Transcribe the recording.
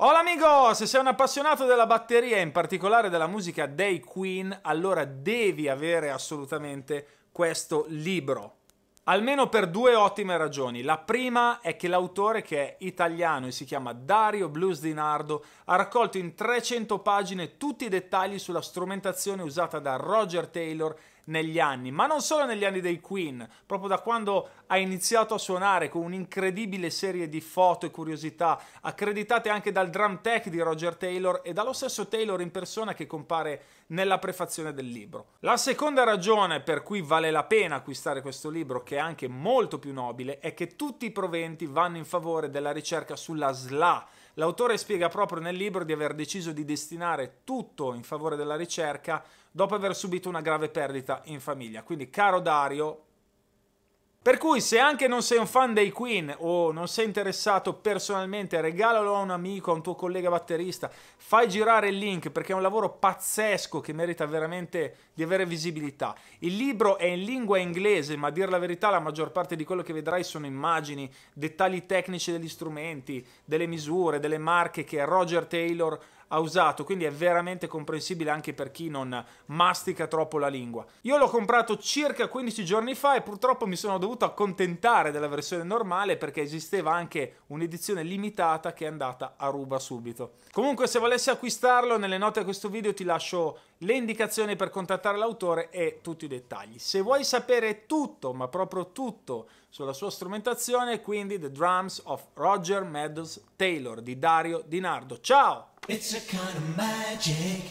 Hola amigo, se sei un appassionato della batteria e in particolare della musica dei Queen, allora devi avere assolutamente questo libro. Almeno per due ottime ragioni. La prima è che l'autore, che è italiano e si chiama Dario Blues Di Nardo, ha raccolto in 300 pagine tutti i dettagli sulla strumentazione usata da Roger Taylor negli anni, ma non solo negli anni dei Queen, proprio da quando ha iniziato a suonare con un'incredibile serie di foto e curiosità, accreditate anche dal drum tech di Roger Taylor e dallo stesso Taylor in persona che compare nella prefazione del libro. La seconda ragione per cui vale la pena acquistare questo libro, che è anche molto più nobile, è che tutti i proventi vanno in favore della ricerca sulla SLA, L'autore spiega proprio nel libro di aver deciso di destinare tutto in favore della ricerca dopo aver subito una grave perdita in famiglia. Quindi, caro Dario, per cui se anche non sei un fan dei Queen o non sei interessato personalmente, regalalo a un amico, a un tuo collega batterista, fai girare il link perché è un lavoro pazzesco che merita veramente di avere visibilità. Il libro è in lingua inglese, ma a dire la verità la maggior parte di quello che vedrai sono immagini, dettagli tecnici degli strumenti, delle misure, delle marche che Roger Taylor ha usato, quindi è veramente comprensibile anche per chi non mastica troppo la lingua. Io l'ho comprato circa 15 giorni fa e purtroppo mi sono dovuto accontentare della versione normale perché esisteva anche un'edizione limitata che è andata a ruba subito. Comunque se volessi acquistarlo nelle note a questo video ti lascio le indicazioni per contattare l'autore e tutti i dettagli. Se vuoi sapere tutto, ma proprio tutto, sulla sua strumentazione, quindi The Drums of Roger Meadows Taylor di Dario Di Nardo. Ciao! It's a kind of magic.